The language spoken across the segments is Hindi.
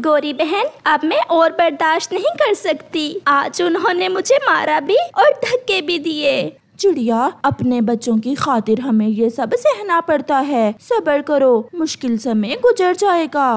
गोरी बहन अब मैं और बर्दाश्त नहीं कर सकती आज उन्होंने मुझे मारा भी और धक्के भी दिए चिड़िया अपने बच्चों की खातिर हमें ये सब सहना पड़ता है सब्र करो मुश्किल समय गुजर जाएगा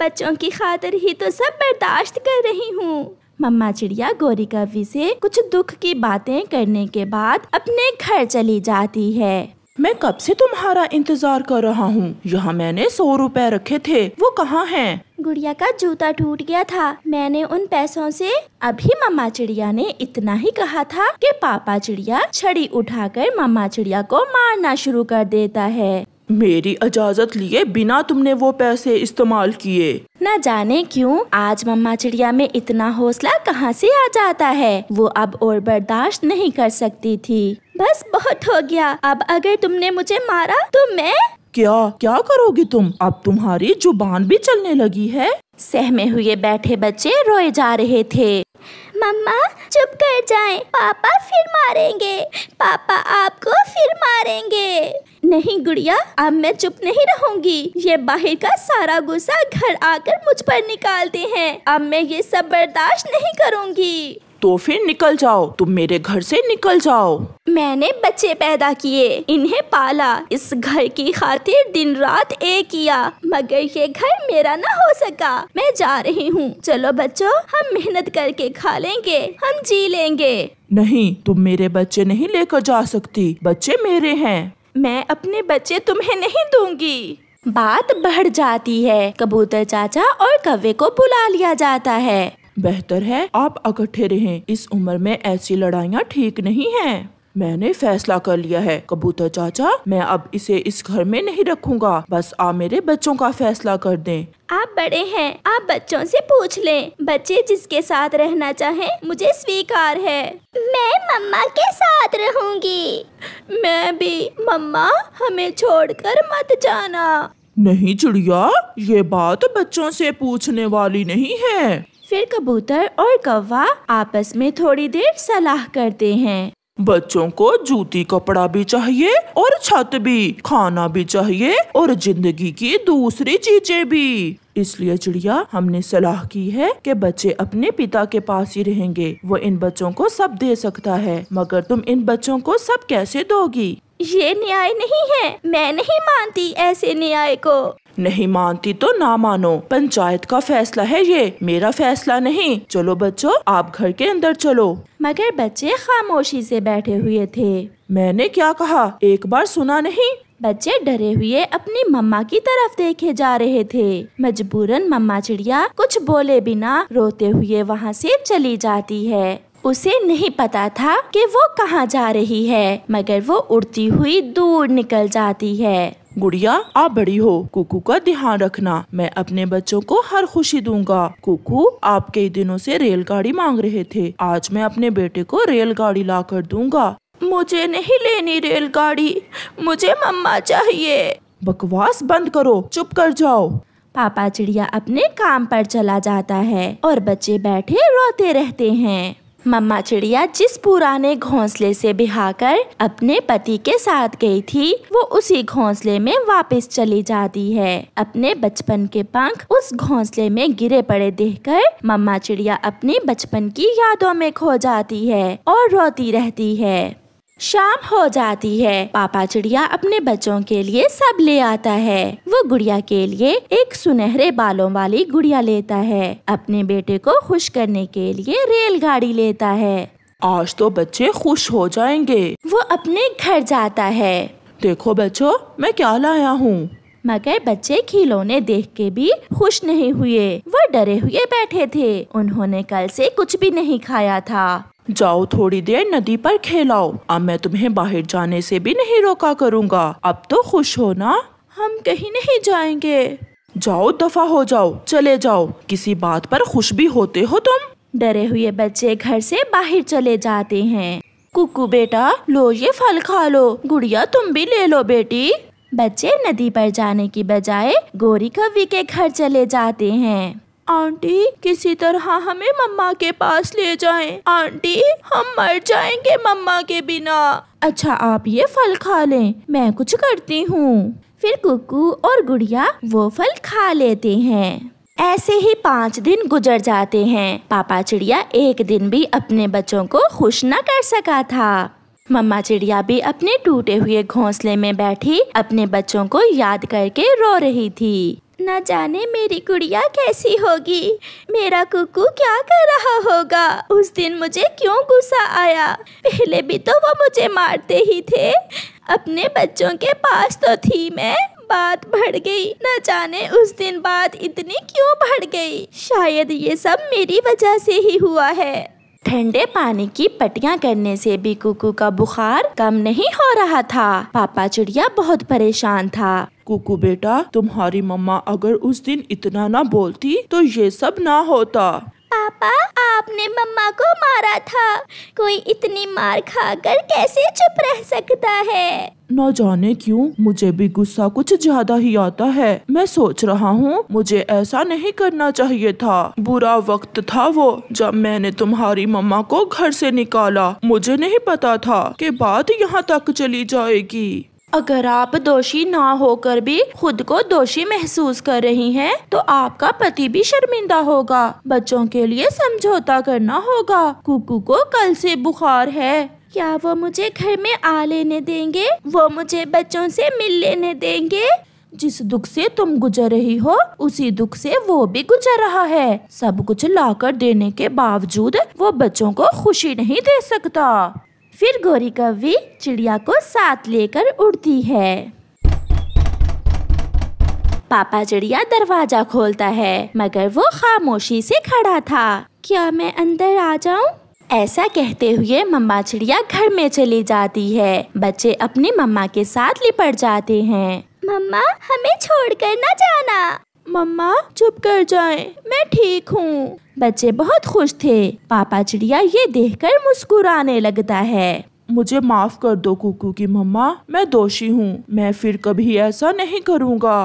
बच्चों की खातिर ही तो सब बर्दाश्त कर रही हूँ मम्मा चिड़िया गोरी कवि से कुछ दुख की बातें करने के बाद अपने घर चली जाती है मैं कब से तुम्हारा इंतजार कर रहा हूँ यहाँ मैंने सौ रुपए रखे थे वो कहाँ हैं? गुड़िया का जूता टूट गया था मैंने उन पैसों से अभी मम्मा चिड़िया ने इतना ही कहा था कि पापा चिड़िया छड़ी उठाकर मम्मा चिड़िया को मारना शुरू कर देता है मेरी इजाजत लिए बिना तुमने वो पैसे इस्तेमाल किए न जाने क्यों आज मम्मा चिड़िया में इतना हौसला कहाँ से आ जाता है वो अब और बर्दाश्त नहीं कर सकती थी बस बहुत हो गया अब अगर तुमने मुझे मारा तो मैं क्या क्या करोगे तुम अब तुम्हारी जुबान भी चलने लगी है सहमे हुए बैठे बच्चे रोए जा रहे थे मम्मा चुप कर जाएं पापा फिर मारेंगे पापा आपको फिर मारेंगे नहीं गुड़िया अब मैं चुप नहीं रहूंगी ये बाहर का सारा गुस्सा घर आकर मुझ पर निकालते हैं अब मैं ये सब बर्दाश्त नहीं करूंगी तो फिर निकल जाओ तुम मेरे घर से निकल जाओ मैंने बच्चे पैदा किए इन्हें पाला इस घर की खातिर दिन रात एक किया मगर ये घर मेरा ना हो सका मैं जा रही हूँ चलो बच्चों हम मेहनत करके खा लेंगे हम जी लेंगे नहीं तुम मेरे बच्चे नहीं लेकर जा सकती बच्चे मेरे हैं मैं अपने बच्चे तुम्हें नहीं दूंगी बात बढ़ जाती है कबूतर चाचा और कव्वे को बुला लिया जाता है बेहतर है आप इकट्ठे रहें इस उम्र में ऐसी लड़ाइयाँ ठीक नहीं है मैंने फैसला कर लिया है कबूतर चाचा मैं अब इसे इस घर में नहीं रखूंगा बस आप मेरे बच्चों का फैसला कर दें आप बड़े हैं आप बच्चों से पूछ लें बच्चे जिसके साथ रहना चाहें मुझे स्वीकार है मैं मम्मा के साथ रहूंगी मैं भी मम्मा हमें छोड़कर मत जाना नहीं चिड़िया ये बात बच्चों से पूछने वाली नहीं है फिर कबूतर और कौवा आपस में थोड़ी देर सलाह करते हैं बच्चों को जूती कपड़ा भी चाहिए और छत भी खाना भी चाहिए और जिंदगी की दूसरी चीजें भी इसलिए चिड़िया हमने सलाह की है कि बच्चे अपने पिता के पास ही रहेंगे वो इन बच्चों को सब दे सकता है मगर तुम इन बच्चों को सब कैसे दोगी ये न्याय नहीं है मैं नहीं मानती ऐसे न्याय को नहीं मानती तो ना मानो पंचायत का फैसला है ये मेरा फैसला नहीं चलो बच्चों आप घर के अंदर चलो मगर बच्चे खामोशी से बैठे हुए थे मैंने क्या कहा एक बार सुना नहीं बच्चे डरे हुए अपनी मम्मा की तरफ देखे जा रहे थे मजबूरन मम्मा चिड़िया कुछ बोले बिना रोते हुए वहाँ से चली जाती है उसे नहीं पता था कि वो कहाँ जा रही है मगर वो उड़ती हुई दूर निकल जाती है गुड़िया आप बड़ी हो कुकू का ध्यान रखना मैं अपने बच्चों को हर खुशी दूंगा कुकू आप कई दिनों से रेलगाड़ी मांग रहे थे आज मैं अपने बेटे को रेलगाड़ी ला कर दूंगा मुझे नहीं लेनी रेलगाड़ी मुझे मम्मा चाहिए बकवास बंद करो चुप कर जाओ पापा चिड़िया अपने काम पर चला जाता है और बच्चे बैठे रोते रहते हैं मम्मा चिड़िया जिस पुराने घोंसले से बिहाकर अपने पति के साथ गई थी वो उसी घोंसले में वापस चली जाती है अपने बचपन के पंख उस घोंसले में गिरे पड़े देखकर मम्मा चिड़िया अपने बचपन की यादों में खो जाती है और रोती रहती है शाम हो जाती है पापा चिड़िया अपने बच्चों के लिए सब ले आता है वो गुड़िया के लिए एक सुनहरे बालों वाली गुड़िया लेता है अपने बेटे को खुश करने के लिए रेलगाड़ी लेता है आज तो बच्चे खुश हो जाएंगे वो अपने घर जाता है देखो बच्चों मैं क्या लाया हूँ मगर बच्चे खिलौने देख के भी खुश नहीं हुए वो डरे हुए बैठे थे उन्होंने कल से कुछ भी नहीं खाया था जाओ थोड़ी देर नदी पर खेलाओ अब मैं तुम्हें बाहर जाने से भी नहीं रोका करूँगा अब तो खुश हो ना हम कहीं नहीं जाएंगे जाओ दफा हो जाओ चले जाओ किसी बात पर खुश भी होते हो तुम डरे हुए बच्चे घर से बाहर चले जाते हैं कुकू बेटा लो ये फल खा लो गुड़िया तुम भी ले लो बेटी बच्चे नदी पर जाने की बजाय गोरी कवि के घर चले जाते हैं आंटी किसी तरह हमें मम्मा के पास ले जाएं। आंटी हम मर जाएंगे मम्मा के बिना अच्छा आप ये फल खा लें मैं कुछ करती हूँ फिर कुकू और गुड़िया वो फल खा लेते हैं ऐसे ही पाँच दिन गुजर जाते हैं पापा चिड़िया एक दिन भी अपने बच्चों को खुश न कर सका था मम्मा चिड़िया भी अपने टूटे हुए घोंसले में बैठी अपने बच्चों को याद करके रो रही थी न जाने मेरी गुड़िया कैसी होगी मेरा कुकू क्या कर रहा होगा उस दिन मुझे क्यों गुस्सा आया पहले भी तो वो मुझे मारते ही थे अपने बच्चों के पास तो थी मैं बात बढ़ गई न जाने उस दिन बात इतनी क्यों बढ़ गई शायद ये सब मेरी वजह से ही हुआ है ठंडे पानी की पट्टियाँ करने से भी कुकू का बुखार कम नहीं हो रहा था पापा चिड़िया बहुत परेशान था कुकू बेटा तुम्हारी मम्मा अगर उस दिन इतना ना बोलती तो ये सब ना होता पापा आपने मम्मा को मारा था कोई इतनी मार खाकर कैसे चुप रह सकता है न जाने क्यों मुझे भी गुस्सा कुछ ज्यादा ही आता है मैं सोच रहा हूँ मुझे ऐसा नहीं करना चाहिए था बुरा वक्त था वो जब मैंने तुम्हारी मम्मा को घर से निकाला मुझे नहीं पता था कि बात यहाँ तक चली जाएगी अगर आप दोषी ना होकर भी खुद को दोषी महसूस कर रही हैं, तो आपका पति भी शर्मिंदा होगा बच्चों के लिए समझौता करना होगा कुकू को कल से बुखार है क्या वो मुझे घर में आ लेने देंगे वो मुझे बच्चों से मिल लेने देंगे जिस दुख से तुम गुजर रही हो उसी दुख से वो भी गुजर रहा है सब कुछ लाकर देने के बावजूद वो बच्चों को खुशी नहीं दे सकता फिर गौरी कवि चिड़िया को साथ लेकर उड़ती है पापा चिड़िया दरवाजा खोलता है मगर वो खामोशी से खड़ा था क्या मैं अंदर आ जाऊं? ऐसा कहते हुए मम्मा चिड़िया घर में चली जाती है बच्चे अपनी मम्मा के साथ लिपट जाते हैं मम्मा हमें छोड़कर न जाना मम्मा चुप कर जाए मैं ठीक हूँ बच्चे बहुत खुश थे पापा चिड़िया ये देखकर मुस्कुराने लगता है मुझे माफ कर दो कुकू की मम्मा मैं दोषी हूँ मैं फिर कभी ऐसा नहीं करूँगा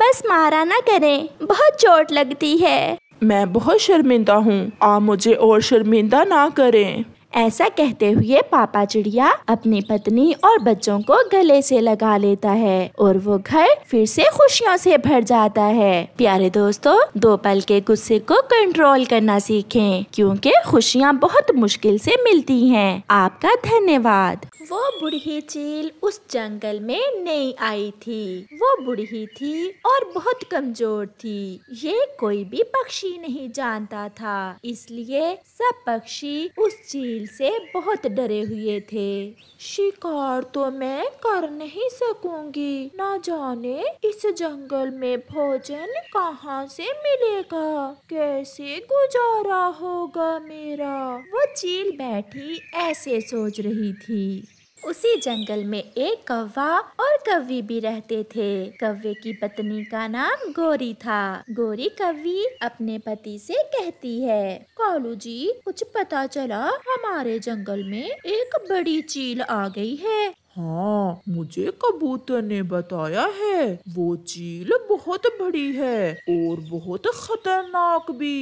बस मारा ना करें बहुत चोट लगती है मैं बहुत शर्मिंदा हूँ आप मुझे और शर्मिंदा ना करें ऐसा कहते हुए पापा चिड़िया अपनी पत्नी और बच्चों को गले से लगा लेता है और वो घर फिर से खुशियों से भर जाता है प्यारे दोस्तों दो पल के गुस्से को कंट्रोल करना सीखें क्योंकि खुशियाँ बहुत मुश्किल से मिलती हैं आपका धन्यवाद वो बूढ़ी चील उस जंगल में नहीं आई थी वो बूढ़ी थी और बहुत कमजोर थी ये कोई भी पक्षी नहीं जानता था इसलिए सब पक्षी उस चील बिल्ली से बहुत डरे हुए थे शिकार तो मैं कर नहीं सकूंगी ना जाने इस जंगल में भोजन कहाँ से मिलेगा कैसे गुजारा होगा मेरा वो चील बैठी ऐसे सोच रही थी उसी जंगल में एक कौवा और कवि भी रहते थे कव्वे की पत्नी का नाम गोरी था गोरी कवि अपने पति से कहती है कालू जी कुछ पता चला हमारे जंगल में एक बड़ी चील आ गई है हाँ मुझे कबूतर ने बताया है वो चील बहुत बड़ी है और बहुत खतरनाक भी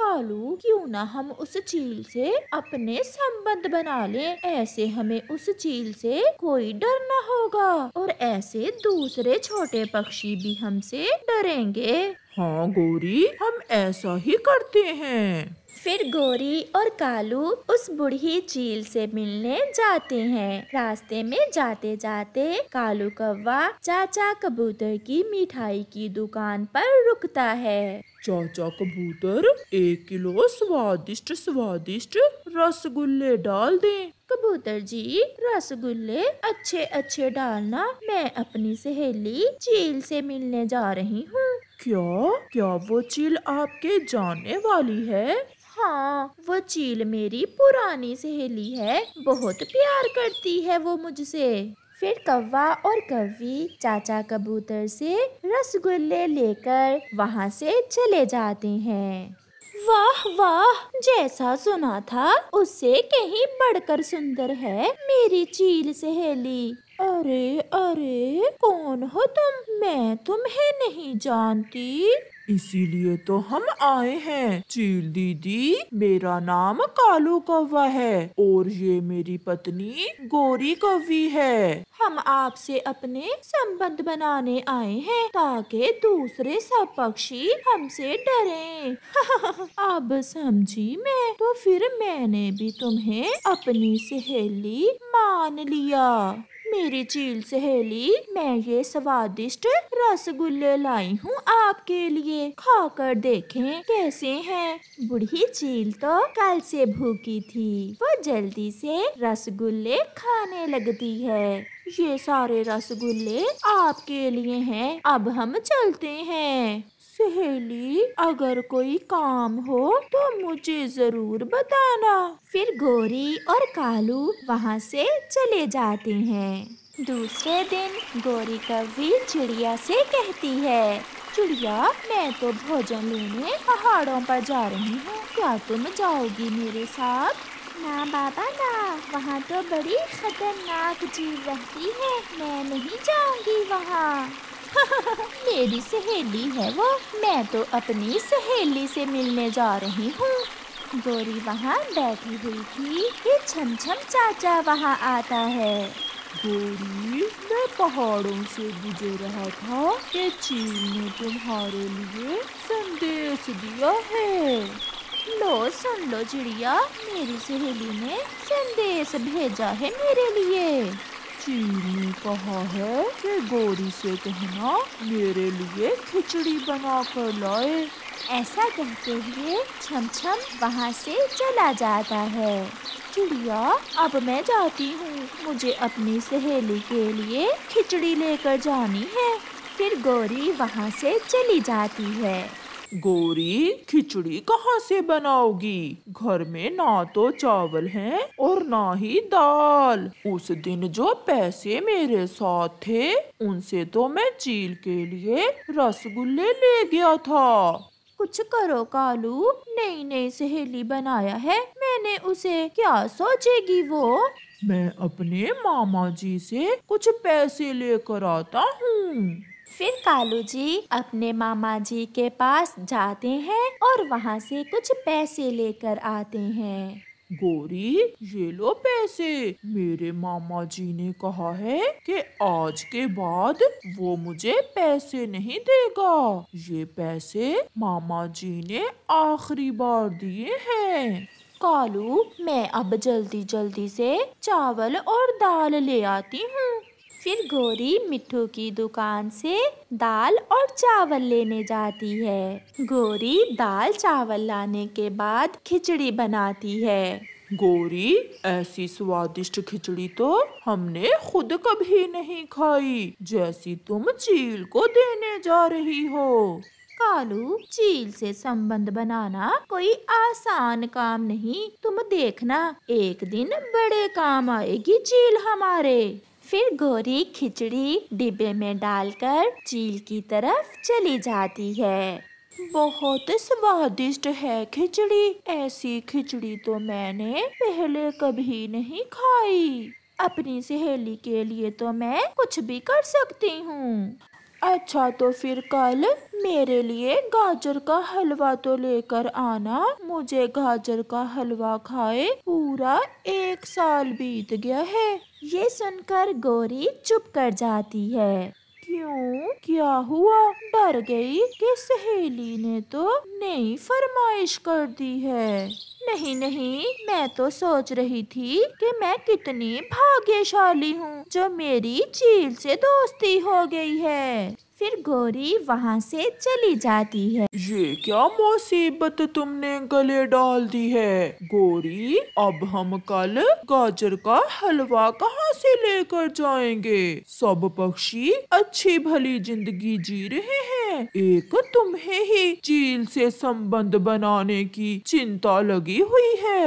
कालू क्यों ना हम उस चील से अपने संबंध बना लें ऐसे हमें उस चील से कोई डर न होगा और ऐसे दूसरे छोटे पक्षी भी हमसे डरेंगे हाँ गोरी हम ऐसा ही करते हैं फिर गोरी और कालू उस बूढ़ी झील से मिलने जाते हैं रास्ते में जाते जाते कालू कौवा चाचा कबूतर की मिठाई की दुकान पर रुकता है चाचा कबूतर एक किलो स्वादिष्ट स्वादिष्ट रसगुल्ले डाल दें कबूतर जी रसगुल्ले अच्छे अच्छे डालना मैं अपनी सहेली चील से मिलने जा रही हूँ क्या क्या वो चील आपके जाने वाली है हाँ वो चील मेरी पुरानी सहेली है बहुत प्यार करती है वो मुझसे फिर कौवा और कवी चाचा कबूतर से रसगुल्ले लेकर वहाँ से चले जाते हैं वाह वाह जैसा सुना था उससे कहीं बढ़कर सुंदर है मेरी चील सहेली अरे अरे कौन हो तुम मैं तुम्हें नहीं जानती इसीलिए तो हम आए हैं चील दीदी मेरा नाम कालू कौवा है और ये मेरी पत्नी गोरी कौवी है हम आपसे अपने संबंध बनाने आए हैं ताकि दूसरे सब पक्षी हमसे डरे अब समझी मैं तो फिर मैंने भी तुम्हें अपनी सहेली मान लिया मेरी चील सहेली मैं ये स्वादिष्ट रसगुल्ले लाई हूँ आपके लिए खाकर देखें कैसे हैं बूढ़ी चील तो कल से भूखी थी वो जल्दी से रसगुल्ले खाने लगती है ये सारे रसगुल्ले आपके लिए हैं अब हम चलते हैं सहेली अगर कोई काम हो तो मुझे जरूर बताना फिर गोरी और कालू वहाँ से चले जाते हैं दूसरे दिन गोरी कवि चिड़िया से कहती है चिड़िया मैं तो भोजन लेने पहाड़ों पर जा रही हूँ क्या तुम जाओगी मेरे साथ ना बाबा ना वहाँ तो बड़ी खतरनाक जीव रहती है मैं नहीं जाऊँगी वहाँ मेरी सहेली है वो मैं तो अपनी सहेली से मिलने जा रही हूँ गोरी वहाँ बैठी हुई थी कि छम छम चाचा वहाँ आता है गोरी मैं पहाड़ों से गुजर रहा था कि चीन ने तुम्हारे लिए संदेश दिया है लो सुन लो चिड़िया मेरी सहेली ने संदेश भेजा है मेरे लिए चीनी ने कहा है कि गौरी से कहना मेरे लिए खिचड़ी बना कर लाए ऐसा कहते हुए छम छम वहाँ से चला जाता है चिड़िया अब मैं जाती हूँ मुझे अपनी सहेली के लिए खिचड़ी लेकर जानी है फिर गौरी वहाँ से चली जाती है गोरी खिचड़ी कहाँ से बनाओगी घर में ना तो चावल है और ना ही दाल उस दिन जो पैसे मेरे साथ थे उनसे तो मैं चील के लिए रसगुल्ले ले गया था कुछ करो कालू नई नई सहेली बनाया है मैंने उसे क्या सोचेगी वो मैं अपने मामा जी से कुछ पैसे लेकर आता हूँ फिर कालू जी अपने मामा जी के पास जाते हैं और वहाँ से कुछ पैसे लेकर आते हैं गोरी ये लो पैसे मेरे मामा जी ने कहा है कि आज के बाद वो मुझे पैसे नहीं देगा ये पैसे मामा जी ने आखिरी बार दिए हैं कालू मैं अब जल्दी जल्दी से चावल और दाल ले आती हूँ फिर गोरी मिठू की दुकान से दाल और चावल लेने जाती है गोरी दाल चावल लाने के बाद खिचड़ी बनाती है गोरी ऐसी स्वादिष्ट खिचड़ी तो हमने खुद कभी नहीं खाई जैसी तुम चील को देने जा रही हो कालू चील से संबंध बनाना कोई आसान काम नहीं तुम देखना एक दिन बड़े काम आएगी चील हमारे फिर गोरी खिचड़ी डिब्बे में डालकर चील की तरफ चली जाती है बहुत स्वादिष्ट है खिचड़ी ऐसी खिचड़ी तो मैंने पहले कभी नहीं खाई अपनी सहेली के लिए तो मैं कुछ भी कर सकती हूँ अच्छा तो फिर कल मेरे लिए गाजर का हलवा तो लेकर आना मुझे गाजर का हलवा खाए पूरा एक साल बीत गया है ये सुनकर गौरी चुप कर जाती है क्यों क्या हुआ डर गई कि सहेली ने तो नई फरमाइश कर दी है नहीं नहीं मैं तो सोच रही थी कि मैं कितनी भाग्यशाली हूँ जो मेरी चील से दोस्ती हो गई है फिर गोरी वहाँ से चली जाती है ये क्या मुसीबत तुमने गले डाल दी है गोरी अब हम कल गाजर का हलवा कहाँ से लेकर जाएंगे सब पक्षी अच्छी भली जिंदगी जी रहे हैं एक तुम्हें ही चील से संबंध बनाने की चिंता लगी हुई है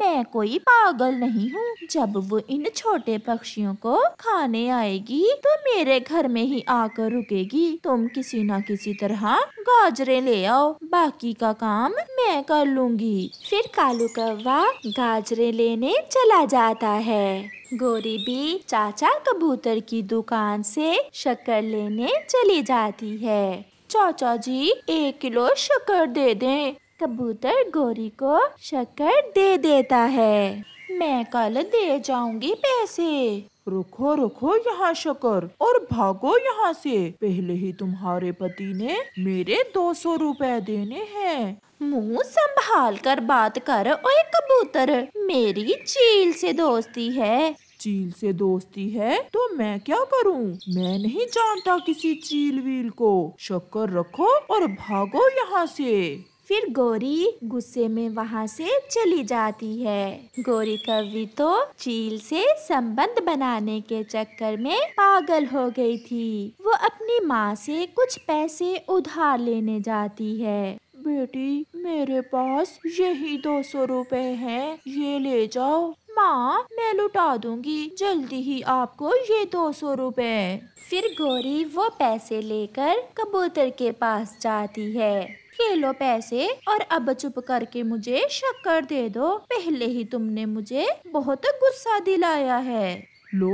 मैं कोई पागल नहीं हूँ जब वो इन छोटे पक्षियों को खाने आएगी तो मेरे घर में ही आकर रुकेगी तुम किसी न किसी तरह गाजरे ले आओ बाकी का काम मैं कर लूंगी फिर कालू कौवा गाजरे लेने चला जाता है गोरी भी चाचा कबूतर की दुकान से शक्कर लेने चली जाती है चाचा जी एक किलो शक्कर दे दें कबूतर गौरी को शक्कर दे देता है मैं कल दे जाऊंगी पैसे रुको रुको यहाँ शकर और भागो यहाँ से पहले ही तुम्हारे पति ने मेरे दो सौ रूपए देने हैं मुंह संभाल कर बात कर ओए कबूतर मेरी चील से दोस्ती है चील से दोस्ती है तो मैं क्या करूं? मैं नहीं जानता किसी चील वील को शक्कर रखो और भागो यहाँ से फिर गौरी गुस्से में वहाँ से चली जाती है गौरी कवि तो चील से संबंध बनाने के चक्कर में पागल हो गई थी वो अपनी माँ से कुछ पैसे उधार लेने जाती है बेटी मेरे पास यही दो सौ रूपए है ये ले जाओ माँ मैं लुटा दूंगी जल्दी ही आपको ये दो सौ रूपए फिर गौरी वो पैसे लेकर कबूतर के पास जाती है के लो पैसे और अब चुप करके मुझे शक्कर दे दो पहले ही तुमने मुझे बहुत गुस्सा दिलाया है लो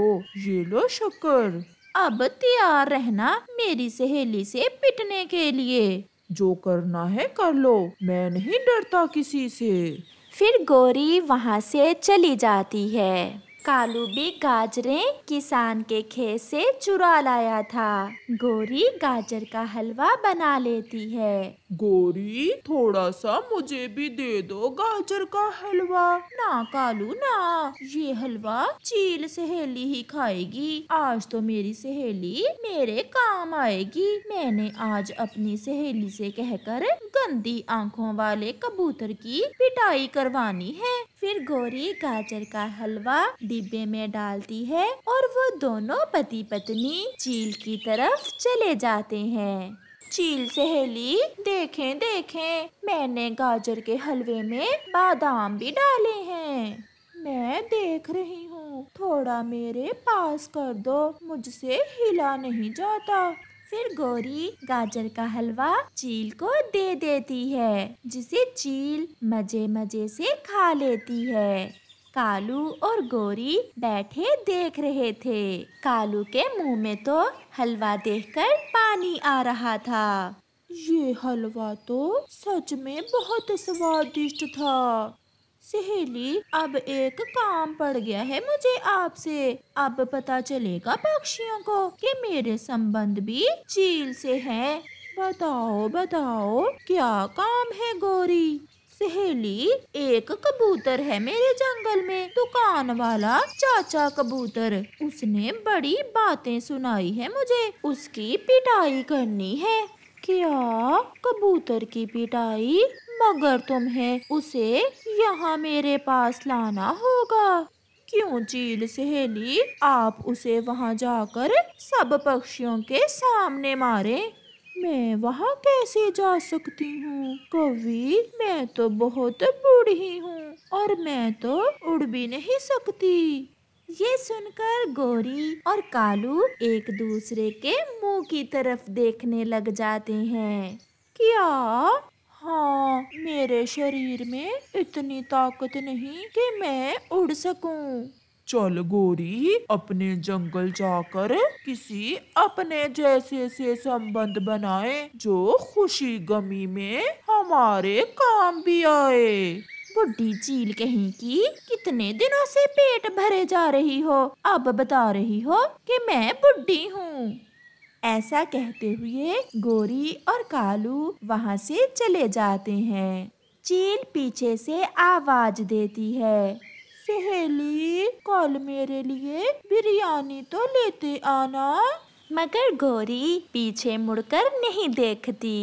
ये लो शक्कर अब तैयार रहना मेरी सहेली से पिटने के लिए जो करना है कर लो मैं नहीं डरता किसी से फिर गौरी वहाँ से चली जाती है कालू भी गाजरें किसान के खेत से चुरा लाया था गौरी गाजर का हलवा बना लेती है गोरी थोड़ा सा मुझे भी दे दो गाजर का हलवा ना कालू ना ये हलवा चील सहेली ही खाएगी आज तो मेरी सहेली मेरे काम आएगी मैंने आज अपनी सहेली से कहकर गंदी आंखों वाले कबूतर की पिटाई करवानी है फिर गोरी गाजर का हलवा डिब्बे में डालती है और वो दोनों पति पत्नी चील की तरफ चले जाते हैं चील सहेली देखें देखें मैंने गाजर के हलवे में बादाम भी डाले हैं मैं देख रही हूँ थोड़ा मेरे पास कर दो मुझसे हिला नहीं जाता फिर गौरी गाजर का हलवा चील को दे देती है जिसे चील मजे मजे से खा लेती है कालू और गोरी बैठे देख रहे थे कालू के मुंह में तो हलवा देखकर पानी आ रहा था ये हलवा तो सच में बहुत स्वादिष्ट था सहेली अब एक काम पड़ गया है मुझे आपसे अब पता चलेगा पक्षियों को कि मेरे संबंध भी चील से हैं। बताओ बताओ क्या काम है गोरी सहेली एक कबूतर है मेरे जंगल में दुकान वाला चाचा कबूतर उसने बड़ी बातें सुनाई है मुझे उसकी पिटाई करनी है क्या कबूतर की पिटाई मगर तुम्हें उसे यहाँ मेरे पास लाना होगा क्यों चील सहेली आप उसे वहाँ जाकर सब पक्षियों के सामने मारें मैं वहाँ कैसे जा सकती हूँ कवि मैं तो बहुत बूढ़ी हूँ और मैं तो उड़ भी नहीं सकती ये सुनकर गौरी और कालू एक दूसरे के मुंह की तरफ देखने लग जाते हैं क्या हाँ मेरे शरीर में इतनी ताकत नहीं कि मैं उड़ सकूं। चल गोरी अपने जंगल जाकर किसी अपने जैसे से संबंध बनाए जो खुशी गमी में हमारे काम भी आए बुढ़ी चील कहीं की कितने दिनों से पेट भरे जा रही हो अब बता रही हो कि मैं बुढ़ी हूँ ऐसा कहते हुए गोरी और कालू वहाँ से चले जाते हैं चील पीछे से आवाज देती है सहेली कल मेरे लिए बिरयानी तो लेते आना मगर गौरी पीछे मुड़कर नहीं देखती